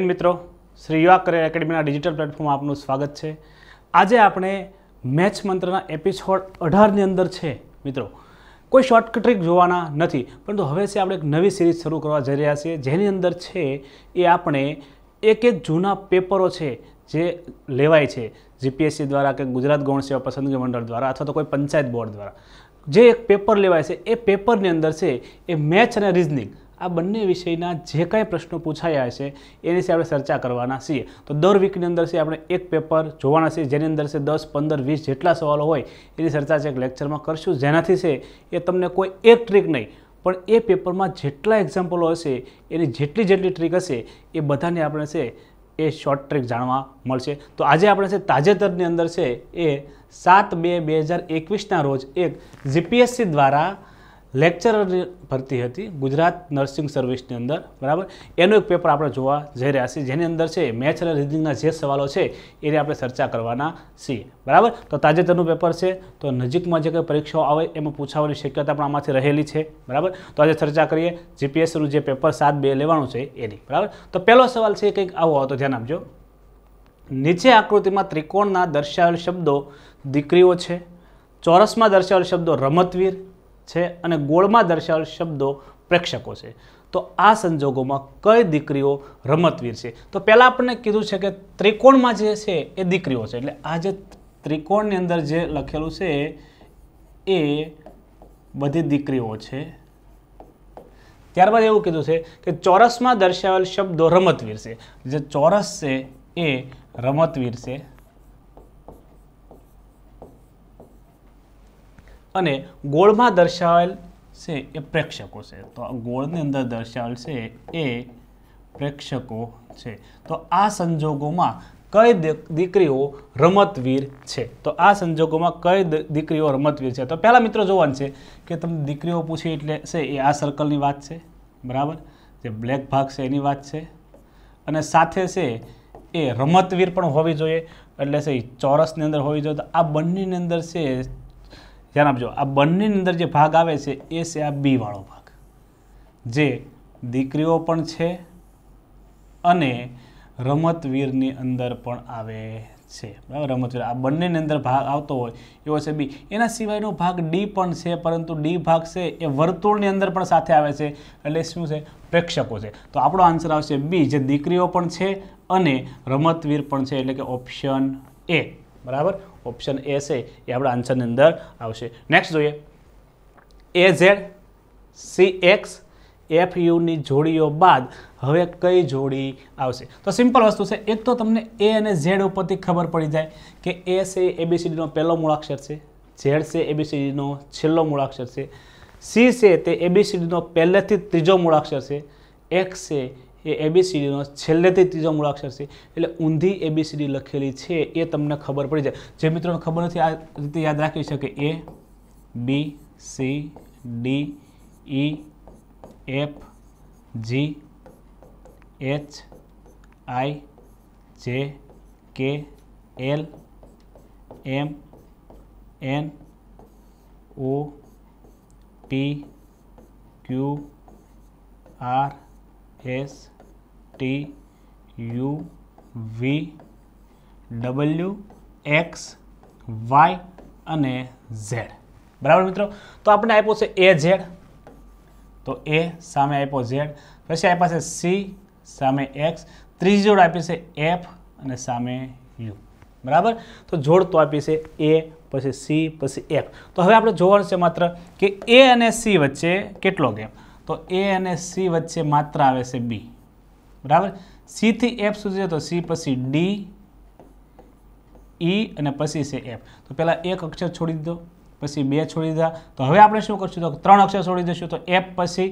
જૈન મિત્રો શ્રી યુવા career એકેડમીના digital platform આપનું સ્વાગત છે આજે આપણે મેચ મંત્રના એપિસોડ અઢારની અંદર છે મિત્રો કોઈ શોર્ટકટ ટ્રીક જોવાના નથી પરંતુ હવે છે આપણે એક નવી સિરીઝ શરૂ કરવા જઈ રહ્યા છીએ જેની અંદર છે એ આપણે એક એક જૂના પેપરો છે જે લેવાય છે જીપીએસસી દ્વારા કે ગુજરાત ગૌણ સેવા પસંદગી મંડળ દ્વારા અથવા તો કોઈ પંચાયત બોર્ડ દ્વારા જે એક પેપર લેવાય છે એ પેપરની અંદર છે એ મેચ અને રિઝનિંગ આ બંને વિષયના જે કાંઈ પ્રશ્નો પૂછાયા છે એની વિશે આપણે ચર્ચા કરવાના છીએ તો દર વીકની અંદર છે આપણે એક પેપર જોવાના છીએ જેની અંદર છે દસ પંદર વીસ જેટલા સવાલો હોય એની ચર્ચા છે એક લેક્ચરમાં કરશું જેનાથી છે એ તમને કોઈ એક ટ્રીક નહીં પણ એ પેપરમાં જેટલા એક્ઝામ્પલો હશે એની જેટલી જેટલી ટ્રીક હશે એ બધાને આપણે છે એ શોર્ટ ટ્રીક જાણવા મળશે તો આજે આપણે છે તાજેતરની અંદર છે એ સાત બે બે હજાર એકવીસના રોજ એક જીપીએસસી દ્વારા લેક્ચરર ભરતી હતી ગુજરાત નર્સિંગ સર્વિસની અંદર બરાબર એનું એક પેપર આપણે જોવા જઈ રહ્યા છીએ જેની અંદર છે મેથ્સ અને રીઝનિંગના જે સવાલો છે એને આપણે ચર્ચા કરવાના છીએ બરાબર તો તાજેતરનું પેપર છે તો નજીકમાં જે કંઈ પરીક્ષાઓ આવે એમાં પૂછાવાની શક્યતા પણ આમાંથી રહેલી છે બરાબર તો આજે ચર્ચા કરીએ જીપીએસસીનું જે પેપર સાત બે લેવાનું છે એની બરાબર તો પહેલો સવાલ છે કંઈક આવો તો ધ્યાન આપજો નીચે આકૃતિમાં ત્રિકોણના દર્શાવેલ શબ્દો દીકરીઓ છે ચોરસમાં દર્શાવેલ શબ્દો રમતવીર છે અને ગોળમાં દર્શાવેલ શબ્દો પ્રેક્ષકો છે તો આ સંજોગોમાં કઈ દીકરીઓ રમતવીર છે તો પહેલાં આપણને કીધું છે કે ત્રિકોણમાં જે છે એ દીકરીઓ છે એટલે આ જે ત્રિકોણની અંદર જે લખેલું છે એ બધી દીકરીઓ છે ત્યારબાદ એવું કીધું છે કે ચોરસમાં દર્શાવેલ શબ્દો રમતવીર છે જે ચોરસ છે એ રમતવીર છે અને ગોળમાં દર્શાવેલ છે એ પ્રેક્ષકો છે તો આ ગોળની અંદર દર્શાવેલ છે એ પ્રેક્ષકો છે તો આ સંજોગોમાં કઈ દીકરીઓ રમતવીર છે તો આ સંજોગોમાં કઈ દીકરીઓ રમતવીર છે તો પહેલાં મિત્રો જોવાનું છે કે તમે દીકરીઓ પૂછી એટલે છે એ આ સર્કલની વાત છે બરાબર જે બ્લેક ભાગ છે એની વાત છે અને સાથે છે એ રમતવીર પણ હોવી જોઈએ એટલે છે ચોરસની અંદર હોવી જોઈએ તો આ બંનેની અંદર છે ધ્યાન આપજો આ બંનેની અંદર જે ભાગ આવે છે એ છે આ બીવાળો ભાગ જે દીકરીઓ પણ છે અને રમતવીરની અંદર પણ આવે છે બરાબર રમતવીર આ બંનેની અંદર ભાગ આવતો હોય એવો છે બી એના સિવાયનો ભાગ ડી પણ છે પરંતુ ડી ભાગ છે એ વર્તુળની અંદર પણ સાથે આવે છે એટલે શું છે પ્રેક્ષકો છે તો આપણો આન્સર આવશે બી જે દીકરીઓ પણ છે અને રમતવીર પણ છે એટલે કે ઓપ્શન એ બરાબર ઓપ્શન એ છે એ આપણા આન્સરની અંદર આવશે નેક્સ્ટ જોઈએ A Z C X F યુની જોડીઓ બાદ હવે કઈ જોડી આવશે તો સિમ્પલ વસ્તુ છે એક તો તમને એ અને ઝેડ ઉપરથી ખબર પડી જાય કે એ છે એબીસીડીનો પહેલો મૂળાક્ષર છે ઝેડ છે એબીસીડીનો છેલ્લો મૂળાક્ષર છે સી છે તે એબીસીડીનો પહેલેથી ત્રીજો મૂળાક્ષર છે એક્સ છે એ એબીસીડીનો છેલ્લેથી ત્રીજો મૂળાક્ષર છે એટલે ઊંધી એબીસીડી લખેલી છે એ તમને ખબર પડી જાય જે મિત્રોને ખબર નથી આ રીતે યાદ રાખી શકે A B C D E F G H I J K L M N O P Q R S T U V W X Y અને ઝેડ બરાબર મિત્રો તો આપણે આપ્યો છે એ ઝેડ તો એ સામે આપ્યો ઝેડ પછી આપી પાસે સી સામે એક્સ ત્રીજી જોડ આપી છે એફ અને સામે યુ બરાબર તો જોડ તો આપી છે એ પછી સી પછી એફ તો હવે આપણે જોવાનું છે માત્ર કે એ અને સી વચ્ચે કેટલો ગેપ તો એ અને સી વચ્ચે માત્ર આવે છે બી બરાબર સીથી એફ સુધી તો સી પછી ડી ઈ e અને પછી છે એફ તો પહેલાં એક અક્ષર છોડી દીધો પછી બે છોડી દીધા તો હવે આપણે શું કરશું તો ત્રણ અક્ષર છોડી દઈશું તો એફ પછી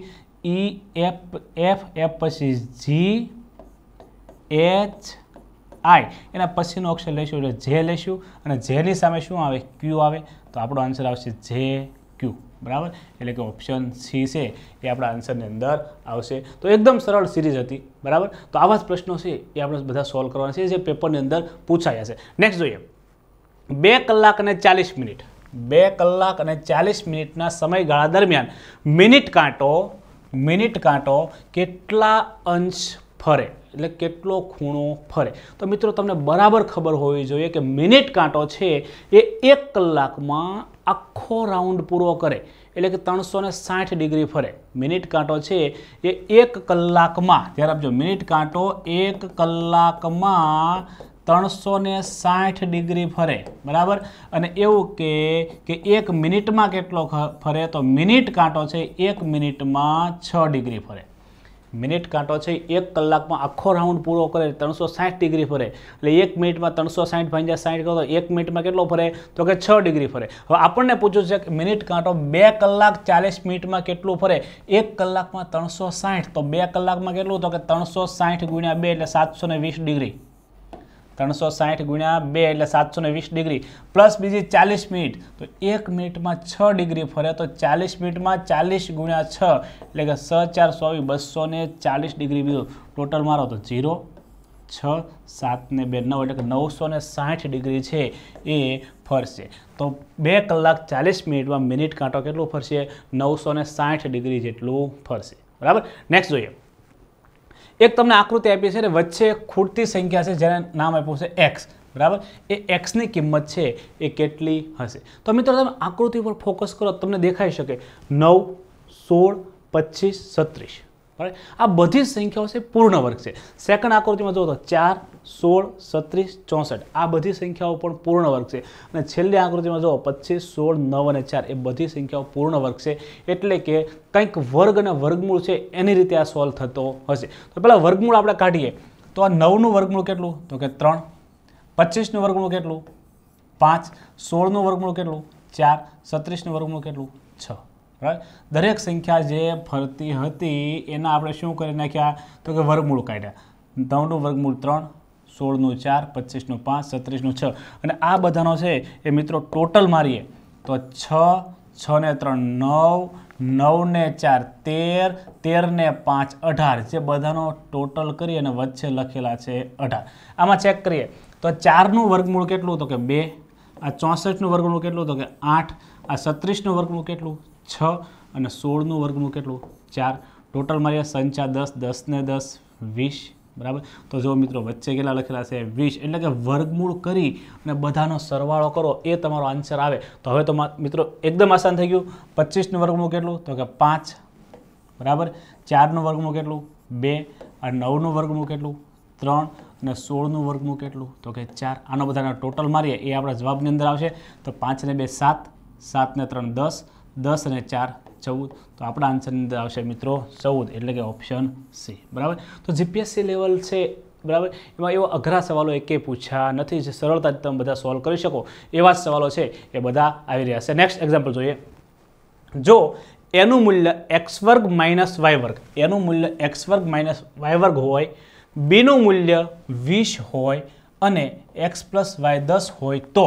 ઈ એફ એફ એફ પછી જી એચ આઈ એના પછીનો અક્ષર લઈશું એટલે જે લઈશું અને જેની સામે શું આવે ક્યુ આવે તો આપણો આન્સર આવશે જે ક્યુ બરાબર એટલે કે ઓપ્શન સી છે એ આપણા આન્સરની અંદર આવશે તો એકદમ સરળ સિરીઝ હતી બરાબર તો આવા જ પ્રશ્નો છે એ આપણે બધા સોલ્વ કરવાના છે જે પેપરની અંદર પૂછાયા છે નેક્સ્ટ જોઈએ બે કલાક અને ચાલીસ મિનિટ બે કલાક અને ચાલીસ મિનિટના સમયગાળા દરમિયાન મિનિટ કાંટો મિનિટ કાંટો કેટલા અંશ ફરે એટલે કેટલો ખૂણો ફરે તો મિત્રો તમને બરાબર ખબર હોવી જોઈએ કે મિનિટ કાંટો છે એ એક કલાકમાં આખો રાઉન્ડ પૂરો કરે એટલે કે ત્રણસો ને સાઠ ડિગ્રી ફરે મિનિટ કાંટો છે એ એક કલાકમાં ધ્યાન આપજો મિનિટ કાંટો એક કલાકમાં ત્રણસો ને સાઠ ડિગ્રી ફરે બરાબર અને એવું કે કે એક મિનિટમાં કેટલો ફરે તો મિનિટ કાંટો છે એક મિનિટમાં છ ડિગ્રી ફરે મિનિટ કાંટો છે એક કલાકમાં આખો રાઉન્ડ પૂરો કરે ત્રણસો સાઠ ડિગ્રી ફરે એટલે એક મિનિટમાં ત્રણસો સાઠ ભાંજ્યા સાઠ કરો તો એક મિનિટમાં કેટલો ફરે તો કે છ ડિગ્રી ફરે હવે આપણને પૂછ્યું છે કે મિનિટ કાંટો બે કલાક ચાલીસ મિનિટમાં કેટલું ફરે એક કલાકમાં ત્રણસો સાઠ તો બે કલાકમાં કેટલું તો કે ત્રણસો સાઠ ગુણ્યા બે એટલે સાતસો વીસ ડિગ્રી ત્રણસો સાઠ ગુણ્યા બે એટલે સાતસો વીસ ડિગ્રી પ્લસ બીજી ચાલીસ મિનિટ તો એક મિનિટમાં છ ડિગ્રી ફરે તો ચાલીસ મિનિટમાં ચાલીસ ગુણ્યા છ એટલે કે સ ચાર સોવી બસો ને ચાલીસ ડિગ્રી બીજું ટોટલ મારો તો ઝીરો છ સાત ને બે નવ એટલે કે નવસો ને સાઠ ડિગ્રી છે એ ફરશે તો બે કલાક ચાલીસ મિનિટમાં મિનિટ કાંટો કેટલું ફરશે નવસો ને સાઠ ડિગ્રી જેટલું ફરશે બરાબર નેક્સ્ટ જોઈએ એક તમને આકૃતિ આપી છે અને વચ્ચે ખૂટતી સંખ્યા છે જેને નામ આપ્યું છે એક્સ બરાબર એ એક્સની કિંમત છે એ કેટલી હશે તો મિત્રો તમે આકૃતિ પર ફોકસ કરો તમને દેખાઈ શકે નવ સોળ પચીસ સત્રીસ બરાબર આ બધી સંખ્યાઓ છે પૂર્ણ વર્ગ છે સેકન્ડ આકૃતિમાં જુઓ તો ચાર સોળ સત્રીસ ચોસઠ આ બધી સંખ્યાઓ પણ પૂર્ણ વર્ગ છે અને છેલ્લી આકૃતિમાં જુઓ પચીસ સોળ નવ અને ચાર એ બધી સંખ્યાઓ પૂર્ણ વર્ગ છે એટલે કે કંઈક વર્ગ અને વર્ગમૂળ છે એની રીતે આ સોલ્વ થતો હશે તો પહેલાં વર્ગમૂળ આપણે કાઢીએ તો આ નવનું વર્ગમૂળ કેટલું તો કે ત્રણ પચીસનું વર્ગમૂળ કેટલું પાંચ સોળનું વર્ગમૂળ કેટલું ચાર સત્રીસનું વર્ગમૂળ કેટલું છ બરાબર દરેક સંખ્યા જે ફરતી હતી એના આપણે શું કરી નાખ્યા તો કે વર્ગમૂળ કાઢ્યા નવનું વર્ગમૂળ ત્રણ સોળનું ચાર પચીસનું પાંચ સત્રીસનું છ અને આ બધાનો છે એ મિત્રો ટોટલ મારીએ તો છ છ ને ત્રણ નવ નવને ચાર તેર તેરને પાંચ અઢાર જે બધાનો ટોટલ કરીએ અને વચ્ચે લખેલા છે અઢાર આમાં ચેક કરીએ તો ચારનું વર્ગમૂળ કેટલું તો કે બે આ ચોસઠનું વર્ગમૂળ કેટલું તો કે આઠ આ સત્રીસનું વર્ગમૂળ કેટલું છ અને સોળનું વર્ગનું કેટલું ચાર ટોટલ મારી સંચા દસ દસને દસ વીસ બરાબર તો જો મિત્રો વચ્ચે કેટલા લખેલા છે વીસ એટલે કે વર્ગમૂળ કરી અને બધાનો સરવાળો કરો એ તમારો આન્સર આવે તો હવે તો મિત્રો એકદમ આસાન થઈ ગયું પચીસનું વર્ગમૂળ કેટલું તો કે પાંચ બરાબર ચારનું વર્ગમૂળ કેટલું બે અને નવનું વર્ગમૂળ કેટલું ત્રણ અને સોળનું વર્ગમૂળ કેટલું તો કે ચાર આનો બધાના ટોટલ મારીએ એ આપણા જવાબની અંદર આવશે તો પાંચને બે સાત સાતને ત્રણ દસ દસ અને ચાર ચૌદ તો આપણા આન્સરની અંદર આવશે મિત્રો ચૌદ એટલે કે ઓપ્શન સી બરાબર તો જીપીએસસી લેવલ છે બરાબર એમાં એવા અઘરા સવાલો એકે પૂછ્યા નથી જે સરળતાથી તમે બધા સોલ્વ કરી શકો એવા જ સવાલો છે એ બધા આવી રહ્યા છે નેક્સ્ટ એક્ઝામ્પલ જોઈએ જો એનું મૂલ્ય એક્સ વર્ગ માઇનસ વાય વર્ગ એનું મૂલ્ય એક્સ વર્ગ માઇનસ વાય વર્ગ હોય બીનું મૂલ્ય વીસ હોય અને એક્સ પ્લસ વાય દસ હોય તો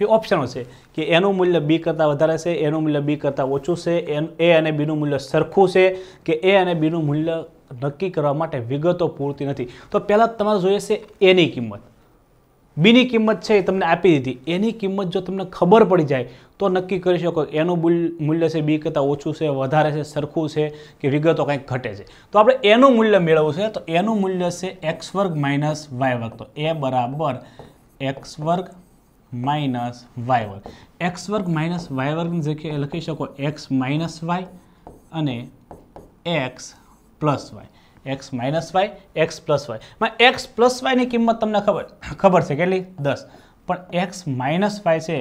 એ ઓપ્શનો છે કે એનું મૂલ્ય બી કરતાં વધારે છે એનું મૂલ્ય બી કરતાં ઓછું છે એ અને બીનું મૂલ્ય સરખું છે કે એ અને બીનું મૂલ્ય નક્કી કરવા માટે વિગતો પૂરતી નથી તો પહેલાં તમારે જોઈએ છે એની કિંમત બીની કિંમત છે એ તમને આપી દીધી એની કિંમત જો તમને ખબર પડી જાય તો નક્કી કરી શકો એનું મૂલ્ય છે બી કરતાં ઓછું છે વધારે છે સરખું છે કે વિગતો કંઈક ઘટે છે તો આપણે એનું મૂલ્ય મેળવવું છે તો એનું મૂલ્ય છે એક્સ વર્ગ માઇનસ વાય વર્ગ તો એ બરાબર એક્સ વર્ગ માઇનસ વાય વર્ગ એક્સ વર્ગ માઇનસ વાય વર્ગને લખી શકો એક્સ માઇનસ વાય અને X plus Y X minus Y X plus Y વાયમાં એક્સ પ્લસ વાયની કિંમત તમને ખબર ખબર છે કેટલી દસ પણ એક્સ માઇનસ વાય છે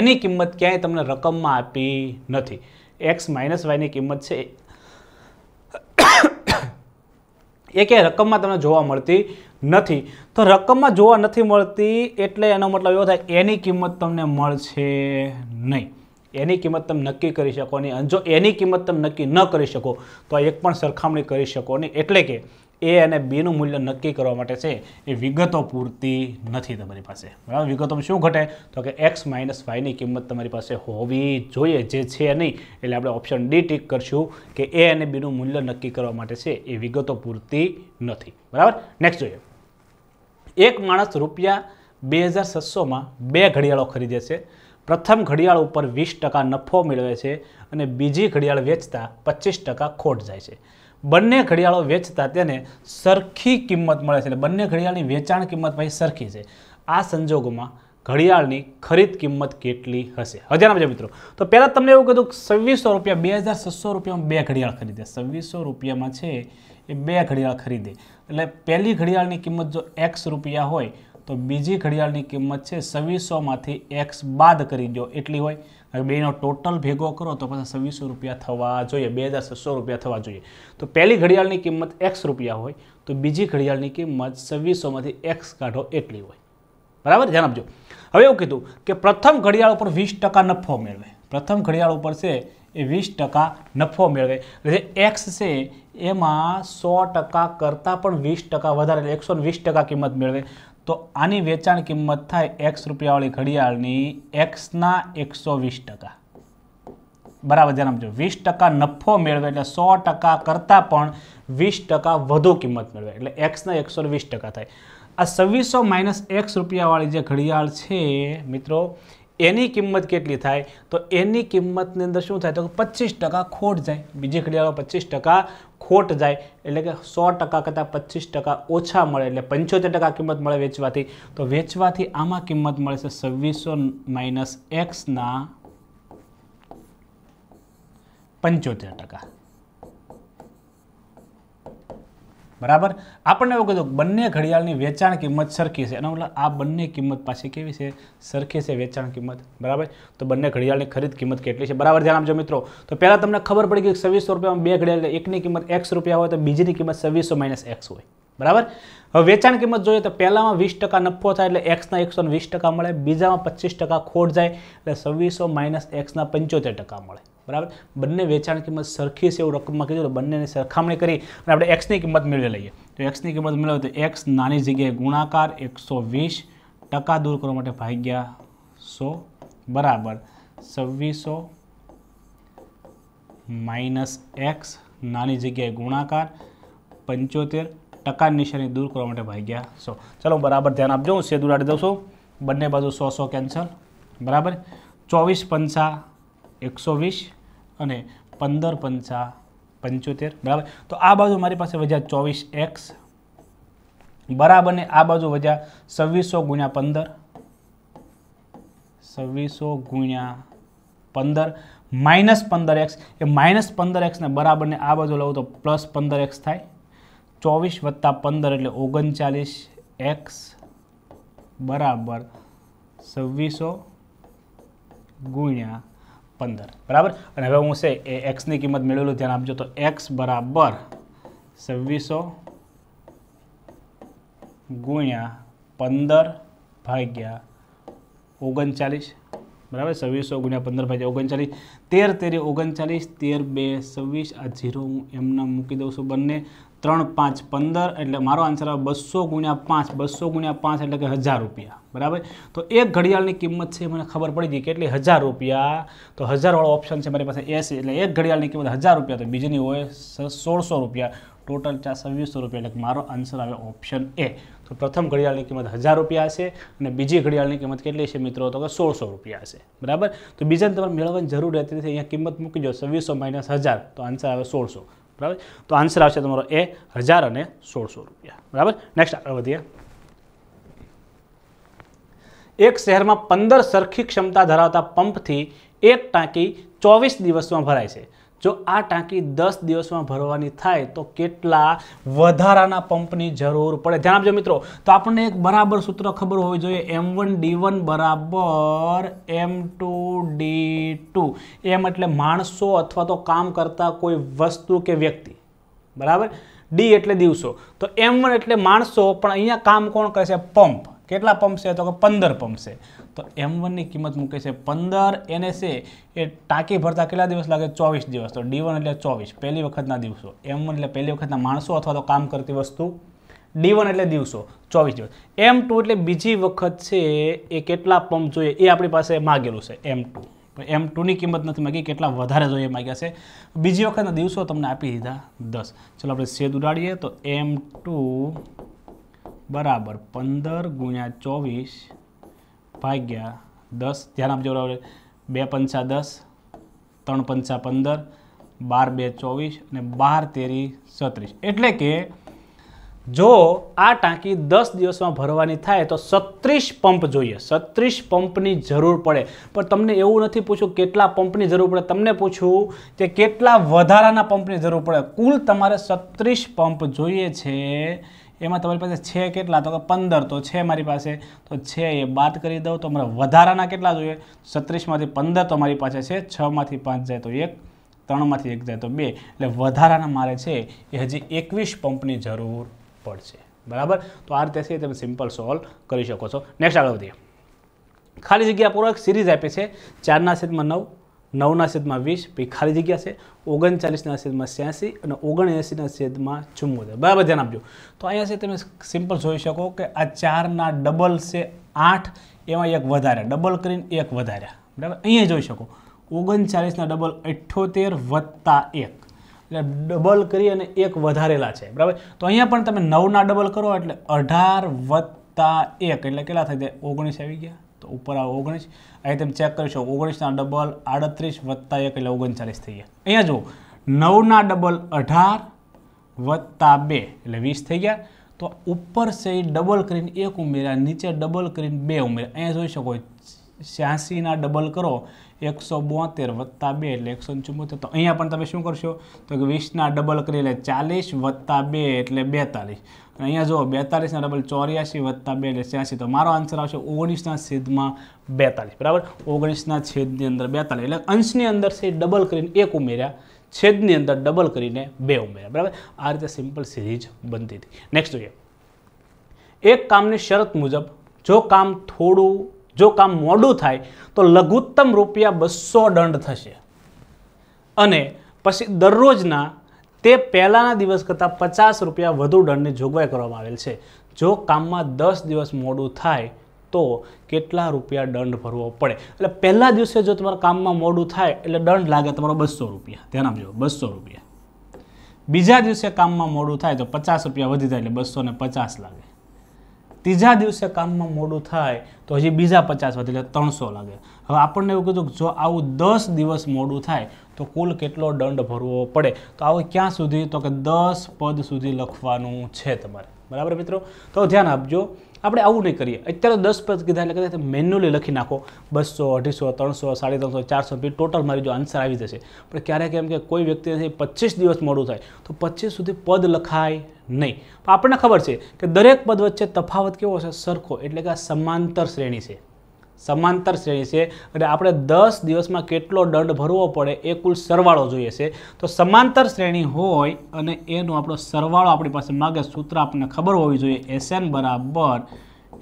એની કિંમત ક્યાંય તમને રકમમાં આપી નથી એક્સ માઇનસ વાયની કિંમત છે એકે રકમમાં તમને જોવા મળતી નથી તો રકમમાં જોવા નથી મળતી એટલે એનો મતલબ એવો થાય એની કિંમત તમને મળશે નહીં એની કિંમત તમે નક્કી કરી શકો નહીં અને જો એની કિંમત તમે નક્કી ન કરી શકો તો એક પણ સરખામણી કરી શકો નહીં એટલે કે એ અને બીનું મૂલ્ય નક્કી કરવા માટે છે એ વિગતો પૂરતી નથી તમારી પાસે બરાબર વિગતોમાં શું ઘટે તો કે એક્સ માઇનસ વાયની કિંમત તમારી પાસે હોવી જોઈએ જે છે નહીં એટલે આપણે ઓપ્શન ડી ટીક કરશું કે એ અને બીનું મૂલ્ય નક્કી કરવા માટે છે એ વિગતો પૂરતી નથી બરાબર નેક્સ્ટ જોઈએ એક માણસ રૂપિયા બે હજાર છસોમાં બે ઘડિયાળો ખરીદે છે પ્રથમ ઘડિયાળ ઉપર વીસ ટકા નફો મેળવે છે અને બીજી ઘડિયાળ વેચતા પચીસ ટકા ખોટ જાય છે બંને ઘડિયાળો વેચતા તેને સરખી કિંમત મળે છે એટલે બંને ઘડિયાળની વેચાણ કિંમત ભાઈ સરખી છે આ સંજોગોમાં ઘડિયાળની ખરીદ કિંમત કેટલી હશે હજાર બજા મિત્રો તો પહેલાં તમને એવું કીધું છવ્વીસો રૂપિયા બે હજાર છસો રૂપિયામાં બે ઘડિયાળ ખરીદે છવ્વીસો રૂપિયામાં છે એ બે ઘડિયાળ ખરીદે એટલે પહેલી ઘડિયાળની કિંમત જો એક્સ રૂપિયા હોય તો બીજી ઘડિયાળની કિંમત છે છવ્વીસોમાંથી એક્સ બાદ કરી દો એટલી હોય હવે બેનો ટોટલ ભેગો કરો તો પછી છવ્વીસો રૂપિયા થવા જોઈએ બે હજાર છસો રૂપિયા થવા જોઈએ તો પહેલી ઘડિયાળની કિંમત એક્સ રૂપિયા હોય તો બીજી ઘડિયાળની કિંમત છવ્વીસોમાંથી એક્સ કાઢો એટલી હોય બરાબર ધ્યાન આપજો હવે એવું કીધું કે પ્રથમ ઘડિયાળ ઉપર વીસ ટકા નફો મેળવે પ્રથમ ઘડિયાળ ઉપર છે એ વીસ ટકા નફો મેળવે જે એક્સ છે એમાં સો ટકા કરતાં પણ વીસ ટકા વધારે એકસો વીસ ટકા કિંમત મેળવે તો આની વેચાણ કિંમત થાય એક્સ રૂપિયાવાળી ઘડિયાળની એક્સના એકસો વીસ ટકા બરાબર જણાવજો વીસ ટકા નફો મેળવે એટલે સો ટકા કરતાં પણ વીસ ટકા વધુ કિંમત મેળવે એટલે એક્સના એકસો વીસ ટકા થાય આ છવ્વીસો માઇનસ એક્સ રૂપિયાવાળી જે ઘડિયાળ છે મિત્રો એની કિંમત કેટલી થાય તો એની કિંમતની અંદર શું થાય તો પચીસ ટકા ખોટ જાય બીજી ઘડિયાળો પચીસ ટકા ખોટ જાય એટલે કે સો ટકા કરતાં પચીસ ટકા ઓછા મળે એટલે પંચોતેર ટકા કિંમત મળે વેચવાથી તો વેચવાથી આમાં કિંમત મળે છે છવ્વીસો માઇનસ એક્સના પંચોતેર ટકા બરાબર આપણને એવું કીધું બંને ઘડિયાળની વેચાણ કિંમત સરખી છે એનો મતલબ આ બંને કિંમત પાછી કેવી છે સરખી છે વેચાણ કિંમત બરાબર તો બંને ઘડિયાળની ખરીદ કિંમત કેટલી છે બરાબર ધ્યાન આપજો મિત્રો તો પહેલાં તમને ખબર પડી ગઈ કે છવ્વીસો રૂપિયામાં બે ઘડિયાળ એકની કિંમત એક્સ રૂપિયા હોય તો બીજીની કિંમત છવ્વીસો માઇનસ એક્સ હોય બરાબર હવે વેચાણ કિંમત જોઈએ તો પહેલામાં વીસ ટકા નફો થાય એટલે એક્સના એકસો વીસ ટકા મળે બીજામાં પચીસ ટકા ખોટ જાય એટલે છવ્વીસો માઇનસ એક્સના પંચોતેર ટકા મળે બરાબર બંને વેચાણ કિંમત સરખી છે એવું રકમમાં કીધું તો બંનેની સરખામણી કરી અને આપણે એક્સની કિંમત મેળવી લઈએ તો એક્સની કિંમત મેળવે તો એક્સ નાની જગ્યાએ ગુણાકાર એકસો વીસ ટકા દૂર કરવા માટે ભાગ્યા સો બરાબર છવ્વીસો માઇનસ એક્સ નાની જગ્યાએ ગુણાકાર પંચોતેર ટકા નિશાની દૂર કરવા માટે ભાગ્યા સો ચલો બરાબર ધ્યાન આપજો હું સેદુર આડી દઉં છું બંને બાજુ સો સો કેન્સલ બરાબર ચોવીસ પંચા એકસો વીસ અને પંદર પંચા પંચોતેર બરાબર તો આ બાજુ મારી પાસે વજા ચોવીસ એક્સ બરાબર ને આ બાજુ વજા છવ્વીસો ગુણ્યા પંદર છવ્વીસો ગુણ્યા પંદર માઇનસ પંદર એક્સ એ માઇનસ પંદર એક્સને બરાબરને આ બાજુ લઉં તો પ્લસ પંદર એક્સ થાય ચોવીસ વત્તા પંદર એટલે ઓગણચાલીસ એક્સ બરાબર છવ્વીસો ગુણ્યા પંદર બરાબર અને હવે હું છે એ એક્સની કિંમત મેળવેલું ધ્યાન આપજો તો એક્સ બરાબર છવ્વીસો ગુણ્યા પંદર ભાગ્યા ઓગણચાલીસ બરાબર છવ્વીસો ગુણ્યા પંદર ભાગ્યા ઓગણચાલીસ તેર તેરી ઓગણચાલીસ તેર બે છવ્વીસ આ જીરો હું એમના મૂકી દઉં છું બંને ત્રણ પાંચ પંદર એટલે મારો આન્સર આવે બસો ગુણ્યા પાંચ બસો ગુણ્યા પાંચ એટલે કે હજાર રૂપિયા બરાબર તો એક ઘડિયાળની કિંમત છે મને ખબર પડી ગઈ કેટલી હજાર રૂપિયા તો હજારવાળો ઓપ્શન છે મારી પાસે એ એટલે એક ઘડિયાળની કિંમત હજાર રૂપિયા તો બીજીની હોય સોળસો રૂપિયા ટોટલ ચાર છવ્વીસો રૂપિયા એટલે મારો આન્સર આવે ઓપ્શન એ તો પ્રથમ ઘડિયાળની કિંમત હજાર રૂપિયા હશે અને બીજી ઘડિયાળની કિંમત કેટલી છે મિત્રો તો કે સોળસો રૂપિયા હશે બરાબર તો બીજાને તમારે મેળવવાની જરૂર રહેતી નથી અહીંયા કિંમત મૂકી દો છવ્વીસો માઇનસ હજાર તો આન્સર આવે સોળસો બરાબર તો આન્સર આવશે તમારો એ હજાર અને સોળસો રૂપિયા બરાબર નેક્સ્ટ આગળ વધીએ એક શહેરમાં પંદર સરખી ક્ષમતા ધરાવતા પંપથી એક ટાંકી ચોવીસ દિવસમાં ભરાય છે જો આ ટાંકી દસ દિવસમાં ભરવાની થાય તો કેટલા વધારાના પંપની જરૂર પડે ધ્યાન આપજો મિત્રો તો આપણને એક બરાબર સૂત્ર ખબર હોવી જોઈએ એમ વન ડી વન બરાબર M two D two M એટલે માણસો અથવા તો કામ કરતા કોઈ વસ્તુ કે વ્યક્તિ બરાબર ડી એટલે દિવસો તો એમ વન એટલે માણસો પણ અહીંયા કામ કોણ કરશે પંપ કેટલા પંપ છે તો કે પંદર પંપ છે તો એમ વનની કિંમત મૂકે છે પંદર એને છે એ ટાંકી ભરતા કેટલા દિવસ લાગે ચોવીસ દિવસ તો ડી એટલે ચોવીસ પહેલી વખતના દિવસો એમ એટલે પહેલી વખતના માણસો અથવા તો કામ કરતી વસ્તુ ડી એટલે દિવસો ચોવીસ દિવસ એમ એટલે બીજી વખત છે એ કેટલા પંપ જોઈએ એ આપણી પાસે માગેલું છે એમ ટુ એમ ટુની કિંમત નથી માગી કેટલા વધારે જોઈએ માગ્યા છે બીજી વખતના દિવસો તમને આપી દીધા દસ ચલો આપણે સેદ ઉડાડીએ તો એમ ટુ બરાબર પંદર ગુણ્યા ચોવીસ ભાગ્યા દસ ધ્યાન આપજો બરાબર બે પંચા દસ ત્રણ પંચા પંદર બાર બે ચોવીસ અને બાર તેરી સત્રીસ એટલે કે જો આ ટાંકી દસ દિવસમાં ભરવાની થાય તો સત્રીસ પંપ જોઈએ સત્રીસ પંપની જરૂર પડે પણ તમને એવું નથી પૂછવું કેટલા પંપની જરૂર પડે તમને પૂછ્યું કે કેટલા વધારાના પંપની જરૂર પડે કુલ તમારે સત્રીસ પંપ જોઈએ છે એમાં તમારી પાસે છે કેટલા તો કે પંદર તો છે મારી પાસે તો છે એ બાદ કરી દઉં તો મારા વધારાના કેટલા જોઈએ છત્રીસમાંથી પંદર તો મારી પાસે છે છમાંથી પાંચ જાય તો એક ત્રણમાંથી એક જાય તો બે એટલે વધારાના મારે છે એ હજી એકવીસ પંપની જરૂર પડશે બરાબર તો આ રીતે તમે સિમ્પલ સોલ્વ કરી શકો છો નેક્સ્ટ આગળ વધીએ ખાલી જગ્યા પૂરક સિરીઝ આપે છે ચારના છેદમાં નવ નવના છેદમાં વીસ પછી ખાલી જગ્યા છે ઓગણચાલીસના છેદમાં છ્યાસી અને ઓગણએંસીના છેદમાં ચુમ્મોતેર બરાબર ધ્યાન આપજો તો અહીંયા છે તમે સિમ્પલ જોઈ શકો કે આ ચારના ડબલ છે આઠ એમાં એક વધારે ડબલ કરીને એક વધાર્યા બરાબર અહીંયા જોઈ શકો ઓગણચાલીસના ડબલ અઠ્યોતેર વત્તા એક એટલે ડબલ કરી અને એક વધારેલા છે બરાબર તો અહીંયા પણ તમે નવના ડબલ કરો એટલે અઢાર વત્તા એક એટલે કેટલા થઈ જાય ઓગણીસ આવી ગયા તો ઉપર આવો ઓગણીસ અહીં તમે ચેક કરી શકો ઓગણીસના ડબલ આડત્રીસ વત્તા એક એટલે ઓગણચાલીસ થઈ ગયા અહીંયા જુઓ નવના ડબલ અઢાર વત્તા બે એટલે વીસ થઈ ગયા તો ઉપર છે ડબલ કરીને એક ઉમેર્યા નીચે ડબલ કરીને બે ઉમેર્યા અહીંયા જોઈ શકો છ્યાસીના ડબલ કરો એકસો બોતેર વત્તા બે એટલે એકસો ચુમ્મોતેર તો અહીંયા પણ તમે શું કરશો તો કે વીસના ડબલ કરી એટલે ચાલીસ વત્તા બે એટલે બેતાલીસ અને અહીંયા જુઓ બેતાલીસના ડબલ ચોર્યાસી વત્તા બે એટલે છ્યાસી તો મારો આન્સર આવશે ઓગણીસના છેદમાં બેતાલીસ બરાબર ઓગણીસના છેદની અંદર બેતાલીસ એટલે અંશની અંદર છે ડબલ કરીને એક ઉમેર્યા છેદની અંદર ડબલ કરીને બે ઉમેર્યા બરાબર આ રીતે સિમ્પલ સિરીઝ બનતી હતી નેક્સ્ટ જોઈએ એક કામની શરત મુજબ જો કામ થોડું જો કામ મોડું થાય તો લઘુત્તમ રૂપિયા બસો દંડ થશે અને પછી દરરોજના તે પહેલાંના દિવસ કરતાં પચાસ રૂપિયા વધુ દંડની જોગવાઈ કરવામાં આવેલ છે જો કામમાં દસ દિવસ મોડું થાય તો કેટલા રૂપિયા દંડ ભરવો પડે એટલે પહેલાં દિવસે જો તમારા કામમાં મોડું થાય એટલે દંડ લાગે તમારો બસો રૂપિયા ધ્યાન આપજો બસો રૂપિયા બીજા દિવસે કામમાં મોડું થાય તો પચાસ રૂપિયા વધી જાય એટલે બસો પચાસ લાગે ત્રીજા દિવસે કામમાં મોડું થાય તો હજી બીજા પચાસ વધે એટલે ત્રણસો લાગે હવે આપણને એવું કીધું કે જો આવું દસ દિવસ મોડું થાય તો કુલ કેટલો દંડ ભરવો પડે તો આવું ક્યાં સુધી તો કે દસ પદ સુધી લખવાનું છે તમારે બરાબર મિત્રો તો ધ્યાન આપજો આપણે આવું નહીં કરીએ અત્યારે દસ પદ કીધા એટલે કદાચ મેન્યુઅલી લખી નાખો બસો અઢીસો ત્રણસો સાડી ત્રણસો ચારસો પછી ટોટલ મારી જો આન્સર આવી જશે પણ ક્યારેક એમ કે કોઈ વ્યક્તિ નથી પચીસ દિવસ મોડું થાય તો પચીસ સુધી પદ લખાય નહીં આપણને ખબર છે કે દરેક પદ વચ્ચે તફાવત કેવો હશે સરખો એટલે કે આ સમાંતર શ્રેણી છે સમાંતર શ્રેણી છે એટલે આપણે દસ દિવસમાં કેટલો દંડ ભરવો પડે એ કુલ સરવાળો જોઈએ છે તો સમાંતર શ્રેણી હોય અને એનો આપણો સરવાળો આપણી પાસે માગે સૂત્ર આપણને ખબર હોવી જોઈએ એસએન બરાબર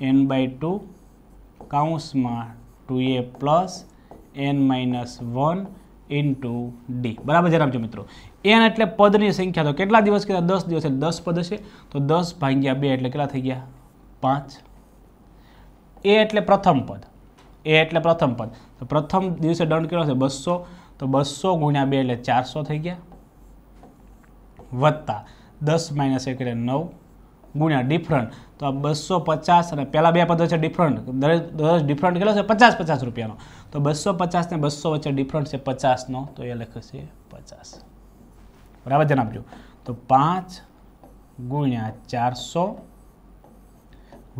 એન બાય ટુ કાઉન્સમાં two A plus N minus one into D બરાબર જરામ મિત્રો એન એટલે પદની સંખ્યા તો કેટલા દિવસ કીધા દસ દિવસ એટલે દસ પદ છે તો દસ ભાગ્યા બે એટલે કેટલા થઈ ગયા પાંચ એ એટલે પ્રથમ પદ એ એટલે પ્રથમ પદ તો પ્રથમ દિવસે દંડ કેટલો છે બસો તો બસો ગુણ્યા બે એટલે ચારસો થઈ ગયા વત્તા દસ માઇનસ એક એટલે નવ ગુણ્યા ડિફરન્ટ તો આ બસો પચાસ અને પહેલાં બે પદો છે ડિફરન્ટ દરેક દરરોજ ડિફરન્ટ કેટલો છે પચાસ પચાસ રૂપિયાનો તો બસો પચાસ ને બસો વચ્ચે ડિફરન્ટ છે પચાસનો તો એ લખશે પચાસ બરાબર જણાવજો તો પાંચ ગુણ્યા ચારસો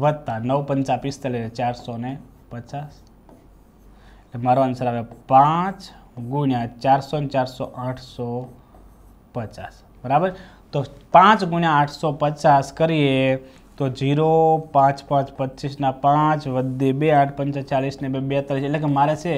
વત્તા નવ પંચા પિસ્તાલીસ ચારસો ને પચાસ એટલે મારો આન્સર આવે પાંચ ગુણ્યા ચારસો ને ચારસો આઠસો પચાસ બરાબર તો પાંચ ગુણ્યા આઠસો પચાસ કરીએ તો જીરો પાંચ પાંચ પચીસના પાંચ વદ્દે બે આઠ પંચા ચાલીસને બે બેતાલીસ એટલે કે મારે છે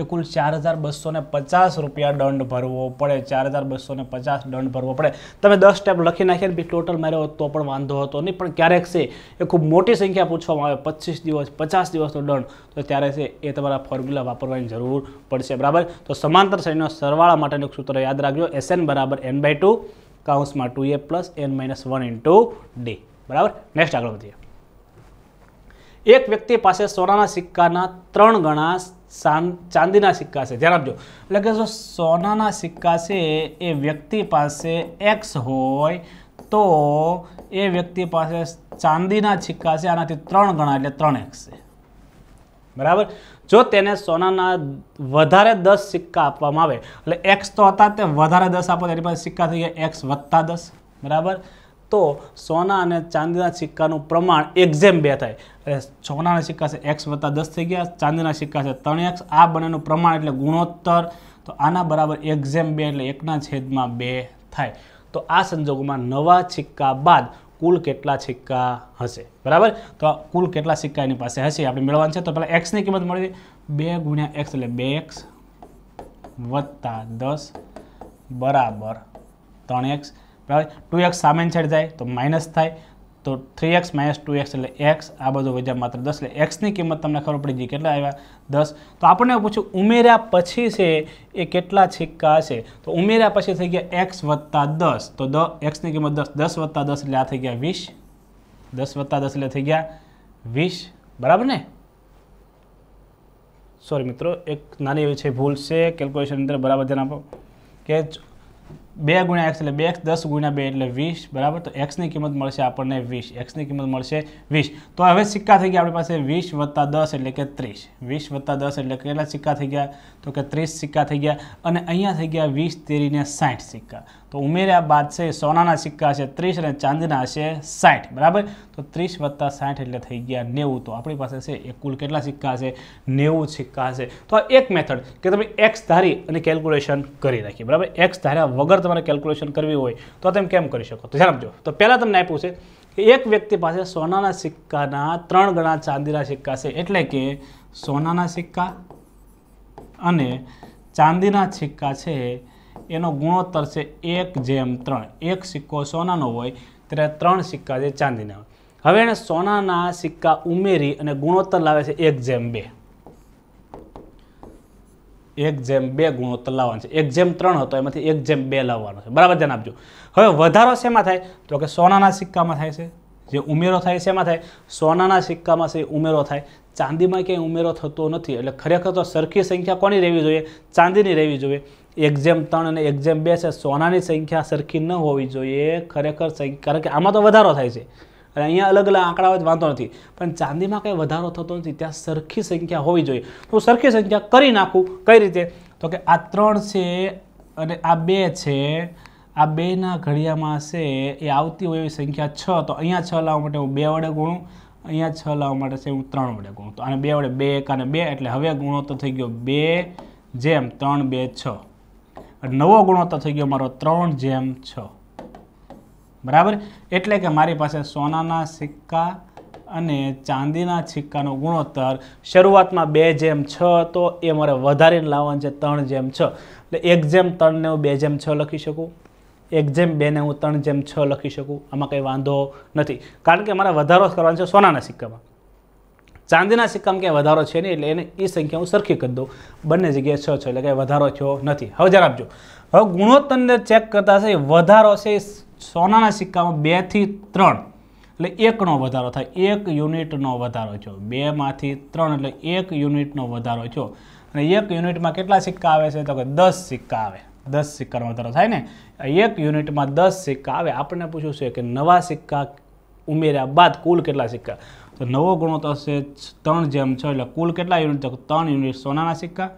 એ કુલ ચાર હજાર બસોને પચાસ રૂપિયા દંડ ભરવો પડે ચાર હજાર બસો ને પચાસ દંડ ભરવો પડે તમે દસ સ્ટેપ લખી નાખીએ ને ટોટલ માર્યો તો પણ વાંધો હતો નહીં પણ ક્યારેક છે એ ખૂબ મોટી સંખ્યા પૂછવામાં આવે પચીસ દિવસ પચાસ દિવસનો દંડ તો ત્યારે છે એ તમારા ફોર્મ્યુલા વાપરવાની જરૂર પડશે બરાબર તો સમાંતર શ્રેણીનો સરવાળા માટેનું સૂત્ર યાદ રાખજો એસએન બરાબર એન બાય ટુ કાઉન્સમાં two A plus N minus one into D બરાબર નેક્સ્ટ આગળ વધીએ એક વ્યક્તિ પાસે સોનાના સિક્કાના ત્રણ ગણા ચાંદીના સિક્કા છે ધ્યાન આપજો એટલે કે જો સોનાના સિક્કા છે એ વ્યક્તિ પાસે એક્સ હોય તો એ વ્યક્તિ પાસે ચાંદીના સિક્કા છે આનાથી ત્રણ ગણા એટલે ત્રણ એક્સ છે બરાબર જો તેને સોનાના વધારે દસ સિક્કા આપવામાં આવે એટલે એક્સ તો હતા તે વધારે દસ આપો એની પાસે સિક્કા થઈ ગયા એક્સ વધતા દસ બરાબર તો સોના અને ચાંદીના સિક્કાનું પ્રમાણ એક્ઝેમ બે થાય એટલે સોનાના સિક્કા છે એક્સ વત્તા દસ થઈ ગયા ચાંદીના સિક્કા છે ત્રણ એક્સ આ બંનેનું પ્રમાણ એટલે ગુણોત્તર તો આના બરાબર એક્ઝેમ બે એટલે એકના છેદમાં બે થાય તો આ સંજોગોમાં નવા સિક્કા બાદ કુલ કેટલા સિક્કા હશે બરાબર તો કુલ કેટલા સિક્કા એની પાસે હશે આપણે મેળવવાનું છે તો પહેલાં એક્સની કિંમત મળી બે ગુણ્યા એક્સ એટલે બે એક્સ વત્તા દસ બરાબર ત્રણ એક્સ બરાબર ટુ એક્સ સામેની સાઈડ જાય તો માઇનસ થાય તો three X minus two X એટલે એક્સ આ બધું વજા માત્ર દસ એટલે એક્સની કિંમત તમને ખબર પડી ગઈ કેટલા આવ્યા દસ તો આપણને પૂછ્યું ઉમેર્યા પછી છે એ કેટલા છિક્કા હશે તો ઉમેર્યા પછી થઈ ગયા એક્સ વત્તા દસ તો દ એક્સની કિંમત દસ દસ વત્તા દસ એટલે આ થઈ ગયા વીસ દસ વત્તા દસ એટલે થઈ ગયા વીસ બરાબર ને સોરી મિત્રો એક નાની એવી છે ભૂલ છે કેલ્ક્યુલેશન અંદર બરાબર ધ્યાન આપો કે બે ગુણ્યા એક્સ એટલે બે એક્સ દસ ગુણ્યા બે એટલે વીસ બરાબર તો એક્સની કિંમત મળશે આપણને વીસ એક્સની કિંમત મળશે વીસ તો હવે સિક્કા થઈ ગયા આપણી પાસે વીસ વત્તા દસ એટલે કે ત્રીસ વીસ વત્તા દસ એટલે કેટલા સિક્કા થઈ ગયા તો કે ત્રીસ સિક્કા થઈ ગયા અને અહીંયા થઈ ગયા વીસ તેરીને સાઠ સિક્કા તો ઉમેર્યા બાદ છે સોનાના સિક્કા છે ત્રીસ અને ચાંદીના છે સાઠ બરાબર તો ત્રીસ વત્તા સાઠ એટલે થઈ ગયા નેવું તો આપણી પાસે છે એ કુલ કેટલા સિક્કા છે નેવું સિક્કા છે તો એક મેથડ કે તમે એક્સ ધારી અને કેલ્ક્યુલેશન કરી રાખીએ બરાબર એક્સ ધાર્યા વગર તમારે કેલ્ક્યુલેશન કરવી હોય તો તમે કેમ કરી શકો તો જણાવજો તો પહેલાં તમને આપ્યું છે કે એક વ્યક્તિ પાસે સોનાના સિક્કાના ત્રણ ગણા ચાંદીના સિક્કા છે એટલે કે સોનાના સિક્કા અને ચાંદીના સિક્કા છે એનો ગુણોત્તર છે એક જેમ ત્રણ એક સિક્કો સોનાનો હોય ત્યારે ત્રણ સિક્કા છે ચાંદીના હોય હવે એણે સોનાના સિક્કા ઉમેરી અને ગુણોત્તર લાવે છે એક જેમ બે એક જેમ બે ગુણો લાવવાનો છે એક જેમ ત્રણ હતો એમાંથી એક જેમ બે લાવવાનો છે બરાબર ધ્યાન આપજો હવે વધારો શેમાં થાય તો કે સોનાના સિક્કામાં થાય છે જે ઉમેરો થાય શેમાં થાય સોનાના સિક્કામાં છે ઉમેરો થાય ચાંદીમાં ક્યાંય ઉમેરો થતો નથી એટલે ખરેખર તો સરખી સંખ્યા કોની રહેવી જોઈએ ચાંદીની રહેવી જોઈએ એક જેમ ત્રણ અને એક જેમ બે છે સોનાની સંખ્યા સરખી ન હોવી જોઈએ ખરેખર કારણ કે આમાં તો વધારો થાય છે અને અહીંયા અલગ અલગ આંકડા હોય વાંધો નથી પણ ચાંદીમાં કંઈ વધારો થતો નથી ત્યાં સરખી સંખ્યા હોવી જોઈએ તો સરખી સંખ્યા કરી નાખું કઈ રીતે તો કે આ ત્રણ છે અને આ બે છે આ બેના ઘડિયામાં છે એ આવતી હોય એવી સંખ્યા છ તો અહીંયા છ લાવવા માટે હું બે વડે ગુણું અહીંયા છ લાવવા માટે છે હું ત્રણ વડે ગુણું તો આને બે વડે બે એક અને બે એટલે હવે ગુણોત્તર થઈ ગયો બે જેમ ત્રણ બે છ નવો ગુણોત્તર થઈ ગયો મારો ત્રણ જેમ છ બરાબર એટલે કે મારી પાસે સોનાના સિક્કા અને ચાંદીના સિક્કાનો ગુણોત્તર શરૂઆતમાં બે જેમ છ હતો એ મારે વધારીને લાવવાનું છે ત્રણ જેમ છ એટલે એક જેમ ત્રણને હું બે જેમ છ લખી શકું એક જેમ બેને હું ત્રણ જેમ છ લખી શકું આમાં કંઈ વાંધો નથી કારણ કે મારે વધારો કરવાનો છે સોનાના સિક્કામાં ચાંદીના સિક્કામાં ક્યાંય વધારો છે નહીં એટલે એને એ સંખ્યા હું સરખી કરી દઉં બંને જગ્યાએ છ છ એટલે કંઈ વધારો થયો નથી હવે જરા આપજો હવે ગુણોત્તરને ચેક કરતા છે વધારો છે સોનાના સિક્કામાં બેથી ત્રણ એટલે એકનો વધારો થાય એક યુનિટનો વધારો થયો બેમાંથી ત્રણ એટલે એક યુનિટનો વધારો થયો અને એક યુનિટમાં કેટલા સિક્કા આવે છે તો કે દસ સિક્કા આવે દસ સિક્કાનો વધારો થાય ને એક યુનિટમાં દસ સિક્કા આવે આપણને પૂછ્યું છે કે નવા સિક્કા ઉમેર્યા બાદ કુલ કેટલા સિક્કા તો નવો ગુણો થશે ત્રણ જેમ છ એટલે કુલ કેટલા યુનિટ તો ત્રણ યુનિટ સોનાના સિક્કા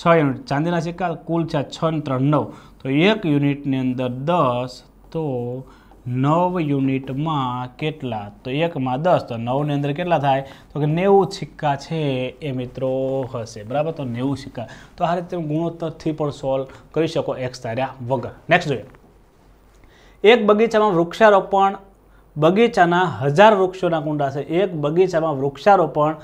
છ યુનિટ ચાંદીના સિક્કા કુલ છે છ ત્રણ નવ તો એક યુનિટની અંદર દસ તો નવ યુનિટમાં કેટલા તો એકમાં દસ તો નવની અંદર કેટલા થાય તો કે નેવું સિક્કા છે એ મિત્રો હશે બરાબર તો નેવું સિક્કા તો આ રીતે ગુણોત્તરથી પણ સોલ્વ કરી શકો એક્સ તાર્યા વગર નેક્સ્ટ જોઈએ એક બગીચામાં વૃક્ષારોપણ બગીચાના હજાર વૃક્ષોના કુંડા છે એક બગીચામાં વૃક્ષારોપણ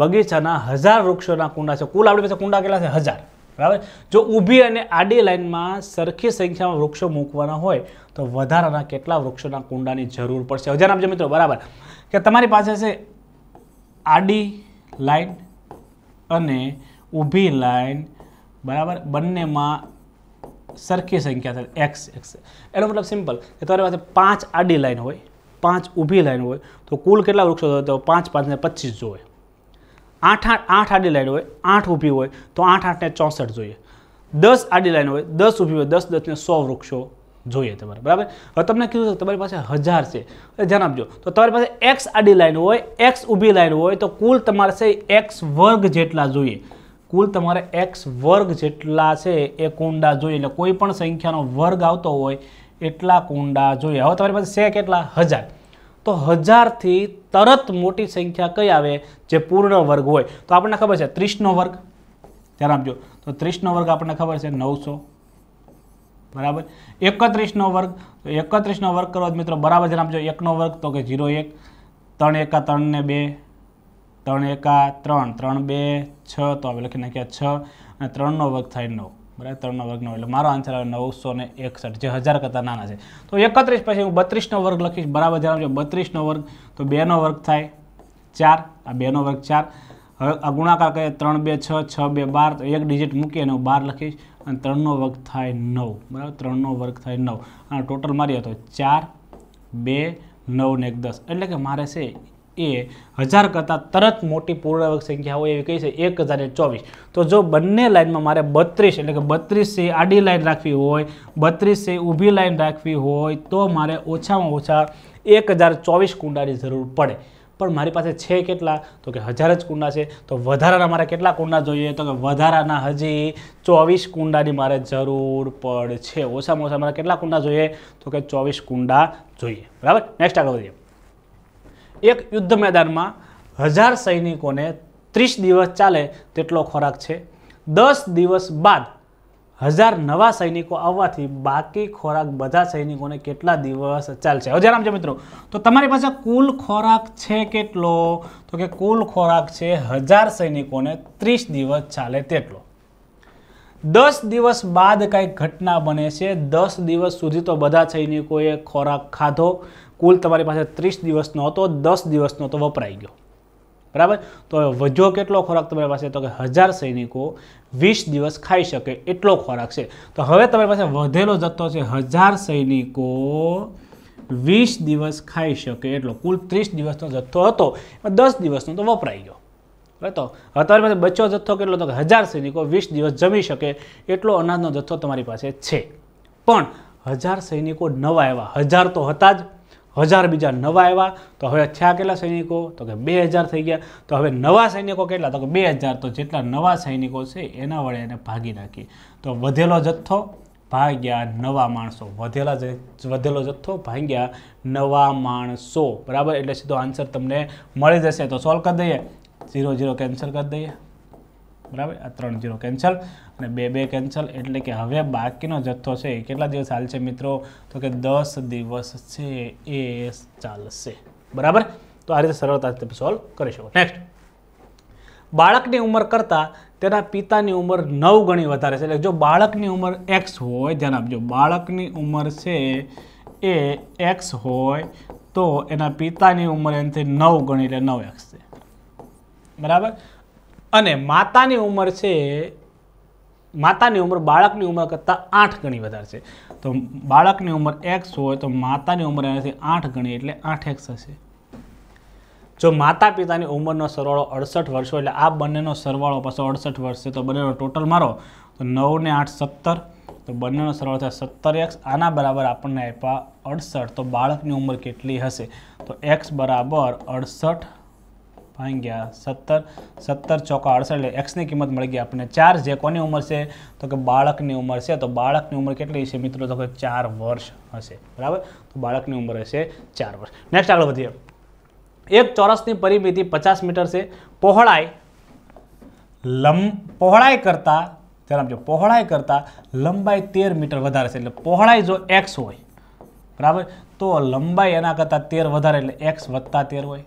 બગીચાના હજાર વૃક્ષોના કુંડા છે કુલ આપણી પાસે કુંડા કેટલા છે હજાર બરાબર જો ઊભી અને આડી લાઇનમાં સરખી સંખ્યામાં વૃક્ષો મૂકવાના હોય તો વધારાના કેટલા વૃક્ષોના કુંડાની જરૂર પડશે હજાર આપજો મિત્રો બરાબર કે તમારી પાસે છે આડી લાઇન અને ઊભી લાઇન બરાબર બંનેમાં સરખી સંખ્યા થાય એક્સ એક્સ એનો મતલબ સિમ્પલ કે તમારી પાસે પાંચ આડી લાઇન હોય પાંચ ઊભી લાઇન હોય તો કુલ કેટલા વૃક્ષો હોય તો પાંચ પાંચને પચીસ જોવે આઠ આઠ આઠ આડી લાઈન હોય આઠ ઊભી હોય તો આઠ આઠને ચોસઠ જોઈએ દસ આડી લાઈન હોય દસ ઊભી હોય દસ દસને સો વૃક્ષો જોઈએ તમારે બરાબર હવે તમને કીધું છે તમારી પાસે હજાર છે ધ્યાન આપજો તો તમારી પાસે એક્સ આડી લાઈન હોય એક્સ ઊભી લાઈન હોય તો કુલ તમારે છે એક્સ વર્ગ જેટલા જોઈએ કુલ તમારે એક્સ વર્ગ જેટલા છે એ કુંડા જોઈએ એટલે કોઈ પણ સંખ્યાનો વર્ગ આવતો હોય એટલા કુંડા જોઈએ હવે તમારી પાસે છે કેટલા હજાર તો હજારથી તરત મોટી સંખ્યા કઈ આવે જે પૂર્ણ વર્ગ હોય તો આપણને ખબર છે ત્રીસનો વર્ગ ધ્યાન આપજો તો ત્રીસનો વર્ગ આપણને ખબર છે નવસો બરાબર એકત્રીસનો વર્ગ તો એકત્રીસનો વર્ગ કરો મિત્રો બરાબર ધ્યાન આપજો એકનો વર્ગ તો કે ઝીરો એક ત્રણ એકા ત્રણને બે ત્રણ એકા ત્રણ ત્રણ બે છ તો હવે લખી નાખ્યા છ અને ત્રણનો વર્ગ થાય નવ બરાબર ત્રણનો વર્ગનો એટલે મારો આન્સર આવે નવસો ને એકસઠ જે હજાર કરતાં નાના છે તો એકત્રીસ પછી હું બત્રીસનો વર્ગ લખીશ બરાબર જણાવજો બત્રીસનો વર્ગ તો બેનો વર્ગ થાય ચાર આ બેનો વર્ગ ચાર હવે આ ગુણાકાર કરીએ ત્રણ બે છ છ બે બાર તો એક ડિજિટ મૂકી અને હું બાર લખીશ અને ત્રણનો વર્ગ થાય નવ બરાબર ત્રણનો વર્ગ થાય નવ અને ટોટલ મારી હતો ચાર બે નવ ને એક દસ એટલે કે મારે છે એ હજાર કરતાં તરત મોટી પૂર્ણાંક સંખ્યા હોય એવી કહી છે એક હજાર ચોવીસ તો જો બંને લાઇનમાં મારે બત્રીસ એટલે કે બત્રીસ છે આડી લાઇન રાખવી હોય બત્રીસ છે ઊભી લાઇન રાખવી હોય તો મારે ઓછામાં ઓછા એક હજાર ચોવીસ કુંડાની જરૂર પડે પણ મારી પાસે છે કેટલા તો કે હજાર જ કુંડા છે તો વધારાના મારે કેટલા કુંડા જોઈએ તો કે વધારાના હજી ચોવીસ કુંડાની મારે જરૂર પડશે ઓછામાં ઓછા મારે કેટલા કુંડા જોઈએ તો કે ચોવીસ કુંડા જોઈએ બરાબર નેક્સ્ટ આગળ વધીએ એક યુદ્ધ મેદાનમાં હજાર સૈનિકોને ત્રીસ દિવસ ચાલે તેટલો ખોરાક છે દસ દિવસ બાદ હજાર નવા સૈનિકો આવવાથી બાકી ખોરાક બધા સૈનિકોને કેટલા દિવસ ચાલશે હવે જણાવજો મિત્રો તો તમારી પાસે કુલ ખોરાક છે કેટલો તો કે કુલ ખોરાક છે હજાર સૈનિકોને ત્રીસ દિવસ ચાલે તેટલો દસ દિવસ બાદ કાંઈક ઘટના બને છે દસ દિવસ સુધી તો બધા સૈનિકોએ ખોરાક ખાધો કુલ તમારી પાસે ત્રીસ દિવસનો હતો દસ દિવસનો તો વપરાઈ ગયો બરાબર તો હવે વધ્યો કેટલો ખોરાક તમારી પાસે તો કે હજાર સૈનિકો વીસ દિવસ ખાઈ શકે એટલો ખોરાક છે તો હવે તમારી પાસે વધેલો જથ્થો છે હજાર સૈનિકો વીસ દિવસ ખાઈ શકે એટલો કુલ ત્રીસ દિવસનો જથ્થો હતો એમાં દસ દિવસનો તો વપરાઈ ગયો બરાબર તો હવે તમારી પાસે બચ્યો જથ્થો કેટલો તો કે હજાર સૈનિકો વીસ દિવસ જમી શકે એટલો અનાજનો જથ્થો તમારી પાસે છે પણ હજાર સૈનિકો નવા એવા હજાર તો હતા જ હજાર બીજા નવા આવ્યા તો હવે થયા કેટલા સૈનિકો તો કે બે હજાર થઈ ગયા તો હવે નવા સૈનિકો કેટલા તો કે બે હજાર તો જેટલા નવા સૈનિકો છે એના વડે એને ભાગી નાખીએ તો વધેલો જથ્થો ભાગ્યા નવા માણસો વધેલા વધેલો જથ્થો ભાગ્યા નવા માણસો બરાબર એટલે સીધો આન્સર તમને મળી જશે તો સોલ્વ કરી દઈએ ઝીરો ઝીરો કેન્સલ કરી દઈએ બરાબર આ ત્રણ જીરો કેન્સલ અને બે બે કેન્સલ એટલે કે હવે બાકીનો જથ્થો છે કેટલા દિવસ હાલશે મિત્રો તો કે દસ દિવસ છે એ ચાલશે બરાબર તો આ રીતે સરળતાથી સોલ્વ કરી શકો નેક્સ્ટ બાળકની ઉંમર કરતાં તેના પિતાની ઉંમર નવ ગણી વધારે છે એટલે જો બાળકની ઉંમર એક્સ હોય ધ્યાન આપજો બાળકની ઉંમર છે એ એક્સ હોય તો એના પિતાની ઉંમર એનાથી નવ ગણી એટલે નવ એક્સ છે બરાબર અને માતાની ઉંમર છે માતાની ઉંમર બાળકની ઉંમર કરતાં આઠ ગણી વધારે છે તો બાળકની ઉંમર એક્સ હોય તો માતાની ઉંમર એનાથી આઠ ગણી એટલે આઠ એક્સ હશે જો માતા પિતાની ઉંમરનો સરવાળો અડસઠ વર્ષો એટલે આ બંનેનો સરવાળો પાછો અડસઠ વર્ષ છે તો બંનેનો ટોટલ મારો તો નવ ને આઠ સત્તર તો બંનેનો સરવાળો થાય સત્તર એક્સ આના બરાબર આપણને આપ્યા અડસઠ તો બાળકની ઉંમર કેટલી હશે તો એક્સ બરાબર અડસઠ ભાંગ્યા સત્તર સત્તર ચોકા અડસઠ એટલે એક્સની કિંમત મળી ગઈ આપણને ચાર જે કોની ઉંમર છે તો કે બાળકની ઉંમર છે તો બાળકની ઉંમર કેટલી છે મિત્રો તો કે ચાર વર્ષ હશે બરાબર તો બાળકની ઉંમર હશે ચાર વર્ષ નેક્સ્ટ આગળ વધીએ એક ચોરસની પરિમિતિ પચાસ મીટર છે પહોળાઈ લંબ પહોળાઈ કરતાં જરા જો પહોળાઈ કરતાં લંબાઈ તેર મીટર વધારે છે એટલે પહોળાઈ જો એક્સ હોય બરાબર તો લંબાઈ એના કરતાં તેર વધારે એટલે એક્સ વધતા તેર હોય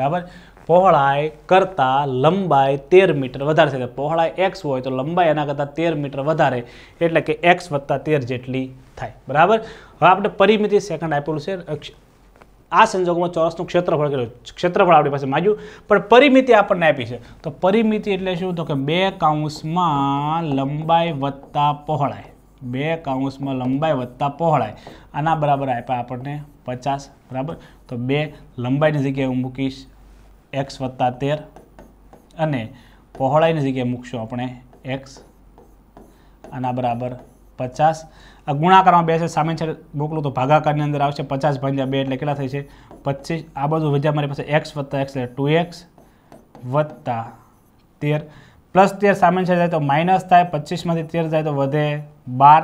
બરાબર પહોળાઈ કરતાં લંબાઈ તેર મીટર વધારે છે પહોળાઈ એક્સ હોય તો લંબાઈ એના કરતાં તેર મીટર વધારે એટલે કે એક્સ વત્તા તેર જેટલી થાય બરાબર હવે આપણે પરિમિતિ સેકન્ડ આપેલું છે આ સંજોગોમાં ચોરસનું ક્ષેત્રફળ કર્યું ક્ષેત્રફળ આપણી પાસે માગ્યું પણ પરિમિતિ આપણને આપી છે તો પરિમિતિ એટલે શું તો કે બે કાઉન્સમાં લંબાઈ વત્તા પહોળાઈ બે કાઉન્સમાં લંબાઈ વત્તા પહોળાઈ આના બરાબર આપ્યા આપણને પચાસ બરાબર તો બે લંબાઈની જગ્યાએ હું મૂકીશ એક્સ વત્તા તેર અને પહોળાઈની જગ્યાએ મૂકશું આપણે એક્સ આના બરાબર પચાસ આ ગુણાકારમાં બે છે સામે છે મોકલું તો ભાગાકારની અંદર આવશે પચાસ ભાગ્યા બે એટલે કેટલા થઈ છે પચીસ આ બધું વધ્યા મારી પાસે એક્સ વત્તા એક્સ એટલે ટુ એક્સ વત્તા તેર પ્લસ તેર સામે છે જાય તો માઇનસ થાય પચીસમાંથી તેર જાય તો વધે બાર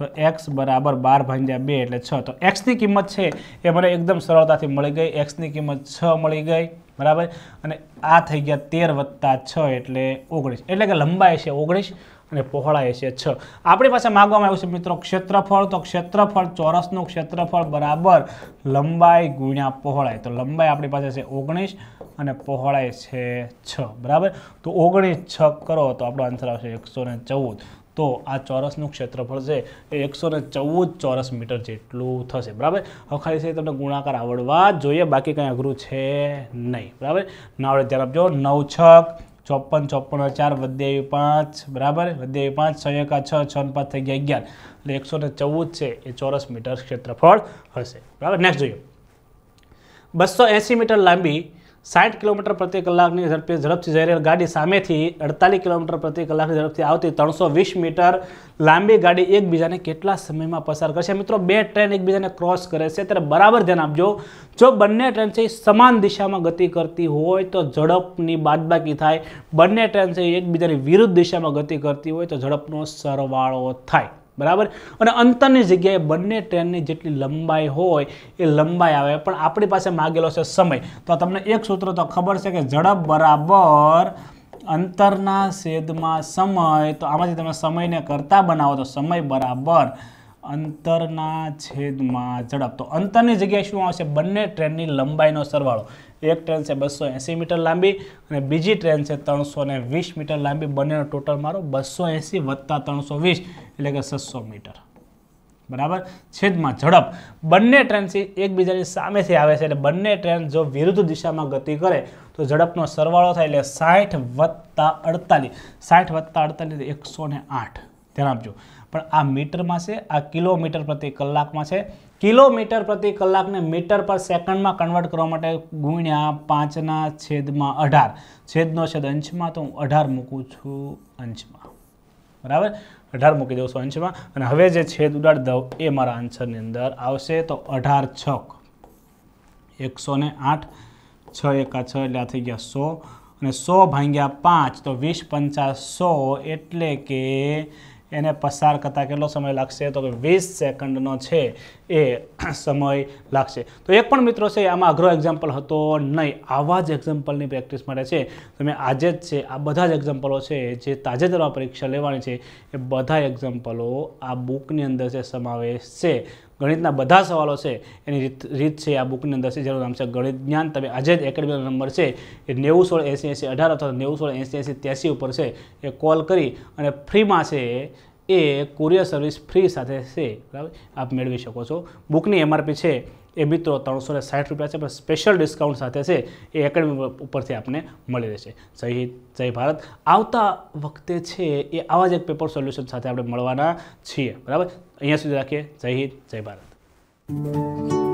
તો એક્સ બરાબર બાર ભાંજ્યા બે એટલે છ તો એક્સની કિંમત છે એ મને એકદમ સરળતાથી મળી ગઈ એક્સની કિંમત છ મળી ગઈ બરાબર અને આ થઈ ગયા તેર વત્તા છ એટલે ઓગણીસ એટલે કે લંબાઈ છે ઓગણીસ અને પહોળાઈ છે છ આપણી પાસે માગવામાં આવ્યું છે મિત્રો ક્ષેત્રફળ તો ક્ષેત્રફળ ચોરસનું ક્ષેત્રફળ બરાબર લંબાઈ ગુણ્યા પહોળાઈ તો લંબાઈ આપણી પાસે છે ઓગણીસ અને પહોળાઈ છે છ બરાબર તો ઓગણીસ છ કરો તો આપણો આન્સર આવશે એકસો ને ચૌદ તો આ ચોરસનું ક્ષેત્રફળ છે એ એકસો ચૌદ ચોરસ મીટર જેટલું થશે બરાબર હવે ખાલી છે તમને ગુણાકાર આવડવા જોઈએ બાકી કંઈ અઘરું છે નહીં બરાબર ના આવડે ત્યારે આપજો નવ છક ચોપન ચોપન ચાર વધ્યાવી પાંચ બરાબર વધ્યાવી પાંચ છ એકા છ છ ને પાંચ થઈ ગયા અગિયાર એટલે એકસો ચૌદ છે એ ચોરસ મીટર ક્ષેત્રફળ હશે બરાબર નેક્સ્ટ જોઈએ બસો એંસી મીટર લાંબી સાઠ કિલોમીટર પ્રતિ કલાકની ઝડપે ઝડપથી જઈ રહેલ ગાડી સામેથી અડતાલીસ કિલોમીટર પ્રતિ કલાકની ઝડપથી આવતી ત્રણસો વીસ મીટર લાંબી ગાડી એકબીજાને કેટલા સમયમાં પસાર કરશે મિત્રો બે ટ્રેન એકબીજાને ક્રોસ કરે છે ત્યારે બરાબર ધ્યાન આપજો જો બંને ટ્રેન છે સમાન દિશામાં ગતિ કરતી હોય તો ઝડપની બાદબાકી થાય બંને ટ્રેન છે એકબીજાની વિરુદ્ધ દિશામાં ગતિ કરતી હોય તો ઝડપનો સરવાળો થાય બરાબર અને અંતરની જગ્યાએ બંને ટ્રેનની જેટલી લંબાઈ હોય એ લંબાઈ આવે પણ આપણી પાસે માગેલો છે સમય તો તમને એક સૂત્ર તો ખબર છે કે ઝડપ બરાબર અંતરના છેદમાં સમય તો આમાંથી તમે સમયને કરતા બનાવો તો સમય બરાબર અંતરના છેદમાં ઝડપ તો અંતરની જગ્યાએ શું આવશે બંને ટ્રેનની લંબાઈનો સરવાળો એક ટ્રેન છે બસો એંસી મીટર લાંબી અને બીજી ટ્રેન છે ત્રણસો ને વીસ મીટર લાંબી બંનેનો ટોટલ મારો બસો એંસી વત્તા ત્રણસો વીસ એટલે કે છસો મીટર બરાબર છેદમાં ઝડપ બંને ટ્રેનથી એકબીજાની સામેથી આવે છે એટલે બંને ટ્રેન જો વિરુદ્ધ દિશામાં ગતિ કરે તો ઝડપનો સરવાળો થાય એટલે સાઠ વત્તા અડતાલીસ સાઠ વત્તા અડતાલીસ એકસો ને આઠ ધ્યાન આપજો પણ આ મીટરમાં છે આ કિલોમીટર પ્રતિ કલાકમાં છે કિલોમીટર પ્રતિ કલાકને મીટર પર સેકન્ડમાં કન્વર્ટ કરવા માટે ગુણ્યા પાંચના છેદમાં અઢાર છેદનો છેદ અંશમાં તો હું અઢાર મૂકું છું અંશમાં બરાબર અઢાર મૂકી દઉં છું અંશમાં અને હવે જે છેદ ઉડાડ દઉં એ મારા આન્સરની અંદર આવશે તો અઢાર છ એકસો ને આઠ છ એકા છ એટલે આ થઈ ગયા સો અને સો ભાંગ્યા પાંચ તો વીસ પંચા સો એટલે કે એને પસાર કરતાં કેટલો સમય લાગશે તો કે વીસ સેકન્ડનો છે એ સમય લાગશે તો એક પણ મિત્રો છે આમાં અઘરો એક્ઝામ્પલ હતો નહીં આવા જ એક્ઝામ્પલની પ્રેક્ટિસ માટે છે તમે આજે જ છે આ બધા જ એક્ઝામ્પલો છે જે તાજેતરમાં પરીક્ષા લેવાની છે એ બધા એક્ઝામ્પલો આ બુકની અંદર જે સમાવેશ છે ગણિતના બધા સવાલો છે એની રીત રીત છે આ બુકની અંદર છે જેનું નામ છે ગણિત જ્ઞાન તમે આજે જ એકેડમીનો નંબર છે એ નેવું સોળ એસી એસી અઢાર અથવા નેવું સોળ એંસી એંસી ત્યાસી ઉપર છે એ કોલ કરી અને ફ્રીમાં છે એ કુરિયર સર્વિસ ફ્રી સાથે છે બરાબર આપ મેળવી શકો છો બુકની એમઆરપી છે એ મિત્રો ત્રણસો ને સાઠ રૂપિયા છે પણ સ્પેશિયલ ડિસ્કાઉન્ટ સાથે છે એ એકેડમી ઉપરથી આપને મળી રહેશે જય હિન્દ જય ભારત આવતા વખતે છે એ આવા જ એક પેપર સોલ્યુશન સાથે આપણે મળવાના છીએ બરાબર અહીંયા સુધી રાખીએ જય હિન્દ જય ભારત